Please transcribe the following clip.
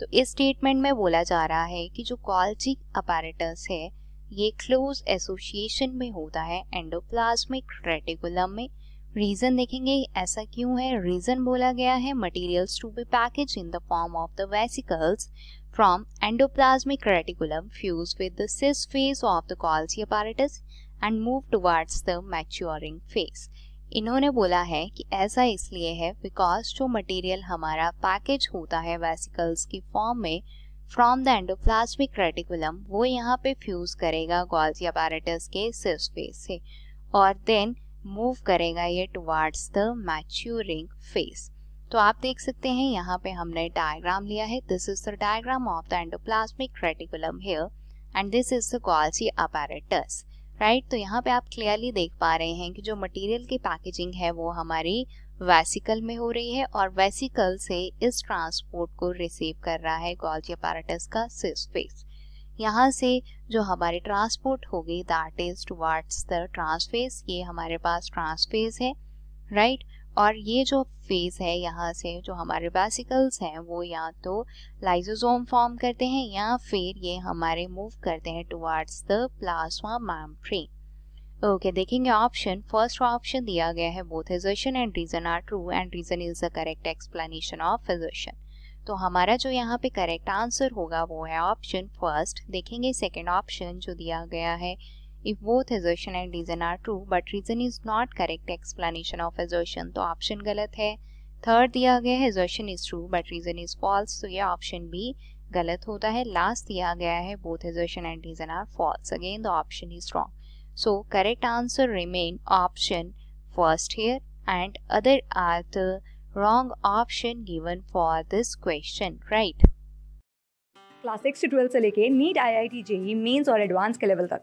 तो इस स्टेटमेंट में बोला जा रहा है कि जो कॉल्जिक अपैरेटस है ये क्लोज एसोसिएशन में होता है एंडोप्लाज्मिक रेटिकुलम में रीजन देखेंगे ऐसा क्यों है रीजन बोला गया है materials to be package in the form of the vesicles from endoplasmic reticulum fuse with the cis face of the Golgi apparatus and move towards the maturing face इन्होंने बोला है कि ऐसा इसलिए है बिकॉज जो मटेरियल हमारा पैकेज होता है वेसिकल्स की फॉर्म में फ्रॉम द एंडोप्लाज्मिक रेटिकुलम वो यहाँ पे फ्यूज करेगा गॉल्जी पैरेटस के सरफेस से और देन मूव करेगा ये टुवार्ड्स द मैच्योरिंग फेस तो आप देख सकते हैं यहाँ पे हमने डायग्राम लिया है this is the diagram of the endoplasmic reticulum here and this is the Golgi apparatus right right? तो यहाँ पे आप क्लियरली देख पा रहे हैं कि जो मटेरियल की पैकेजिंग है वो हमारी वेसिकल में हो रही है और वेसिकल से इस ट्रांसपोर्ट को रिसीव कर रहा है गॉल्जी अपैराटस का सिस फेस यहाँ से जो हमारी ट्रांसपोर्ट होगी that is towards the trans face ये हमारे पास ट्रांसफेस है राइट right? और ये जो फेज़ है यहाँ से जो हमारे बेसिकल्स हैं वो या तो लाइजोजोम फॉर्म करते हैं या फिर ये हमारे मूव करते हैं towards the plasma membrane okay देखेंगे ऑप्शन फर्स्ट ऑप्शन दिया गया है both assertion and reason are true and reason is the correct explanation of assertion तो हमारा जो यहाँ पे करेक्ट आंसर होगा वो है ऑप्शन फर्स्ट देखेंगे सेकेंड ऑप्शन जो दिया गया है if both assertion and reason are true but reason is not correct explanation of assertion तो ऑप्शन गलत है थर्ड दिया गया है assertion is true but reason is false तो ये ऑप्शन भी गलत होता है लास्ट दिया गया है both assertion and reason are false again the option is wrong so correct answer remain option first here and other are the wrong option given for this question right class six से twelfth से लेके NEET I I T JEE mains और advance के level तक